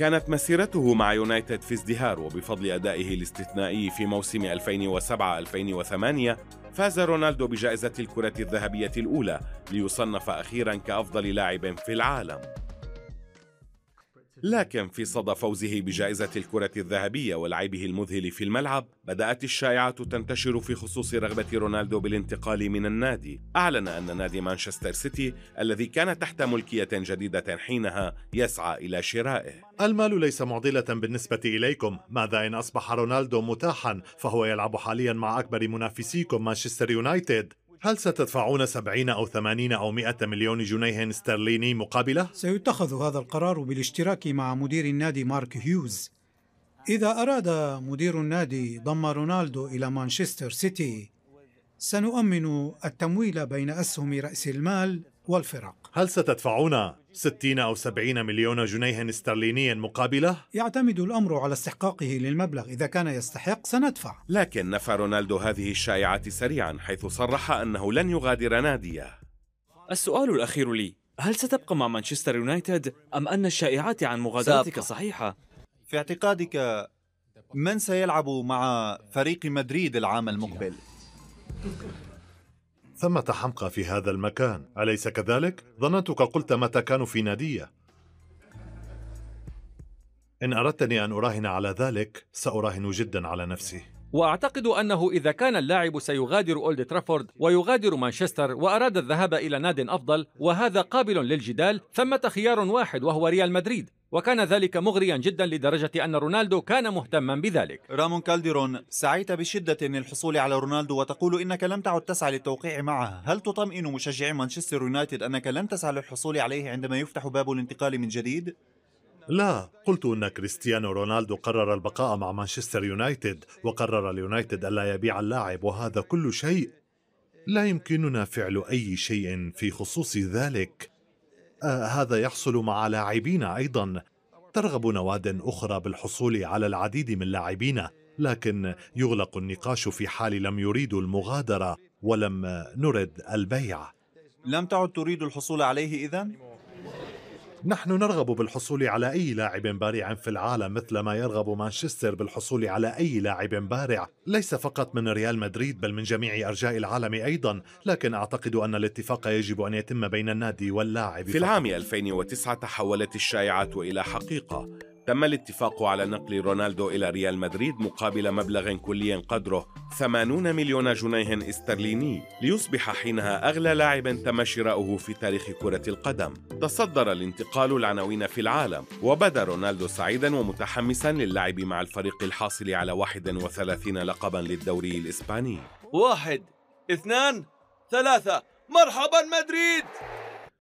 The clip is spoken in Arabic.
كانت مسيرته مع يونايتد في ازدهار وبفضل أدائه الاستثنائي في موسم 2007-2008 فاز رونالدو بجائزة الكرة الذهبية الأولى ليصنف أخيرا كأفضل لاعب في العالم لكن في صدى فوزه بجائزة الكرة الذهبية ولعبه المذهل في الملعب بدأت الشائعات تنتشر في خصوص رغبة رونالدو بالانتقال من النادي أعلن أن نادي مانشستر سيتي الذي كان تحت ملكية جديدة حينها يسعى إلى شرائه المال ليس معضلة بالنسبة إليكم ماذا إن أصبح رونالدو متاحا فهو يلعب حاليا مع أكبر منافسيكم مانشستر يونايتد هل ستدفعون 70 أو 80 أو 100 مليون جنيه استرليني مقابله؟ سيتخذ هذا القرار بالاشتراك مع مدير النادي مارك هيوز إذا أراد مدير النادي ضم رونالدو إلى مانشستر سيتي سنؤمن التمويل بين أسهم رأس المال والفرق هل ستدفعون 60 أو 70 مليون جنيه استرليني مقابله؟ يعتمد الأمر على استحقاقه للمبلغ إذا كان يستحق سندفع لكن نفى رونالدو هذه الشائعات سريعا حيث صرح أنه لن يغادر ناديه السؤال الأخير لي هل ستبقى مع مانشستر يونايتد أم أن الشائعات عن مغادرتك صحيحة؟ في اعتقادك من سيلعب مع فريق مدريد العام المقبل؟ ثمة حمقى في هذا المكان أليس كذلك؟ ظننتك قلت متى كانوا في نادية إن أردتني أن أراهن على ذلك سأراهن جدا على نفسي وأعتقد أنه إذا كان اللاعب سيغادر أولد ترافورد ويغادر مانشستر وأراد الذهاب إلى ناد أفضل وهذا قابل للجدال ثمة خيار واحد وهو ريال مدريد وكان ذلك مغريا جدا لدرجة أن رونالدو كان مهتما بذلك رامون كالديرون سعيت بشدة للحصول على رونالدو وتقول إنك لم تعد تسعى للتوقيع معه هل تطمئن مشجعي مانشستر يونايتد أنك لن تسعى للحصول عليه عندما يفتح باب الانتقال من جديد؟ لا قلت أن كريستيانو رونالدو قرر البقاء مع مانشستر يونايتد وقرر اليونايتد ألا يبيع اللاعب وهذا كل شيء لا يمكننا فعل أي شيء في خصوص ذلك آه هذا يحصل مع لاعبين أيضا ترغب نواد أخرى بالحصول على العديد من لاعبينا لكن يغلق النقاش في حال لم يريدوا المغادرة ولم نرد البيع لم تعد تريد الحصول عليه اذا نحن نرغب بالحصول على أي لاعب بارع في العالم مثل ما يرغب مانشستر بالحصول على أي لاعب بارع ليس فقط من ريال مدريد بل من جميع أرجاء العالم أيضا لكن أعتقد أن الاتفاق يجب أن يتم بين النادي واللاعب في فقط. العام 2009 تحولت الشائعات إلى حقيقة تم الاتفاق على نقل رونالدو إلى ريال مدريد مقابل مبلغ كلي قدره 80 مليون جنيه استرليني ليصبح حينها أغلى لاعب تم شراؤه في تاريخ كرة القدم تصدر الانتقال العناوين في العالم وبدا رونالدو سعيدا ومتحمسا للعب مع الفريق الحاصل على 31 لقبا للدوري الإسباني واحد اثنان ثلاثة مرحبا مدريد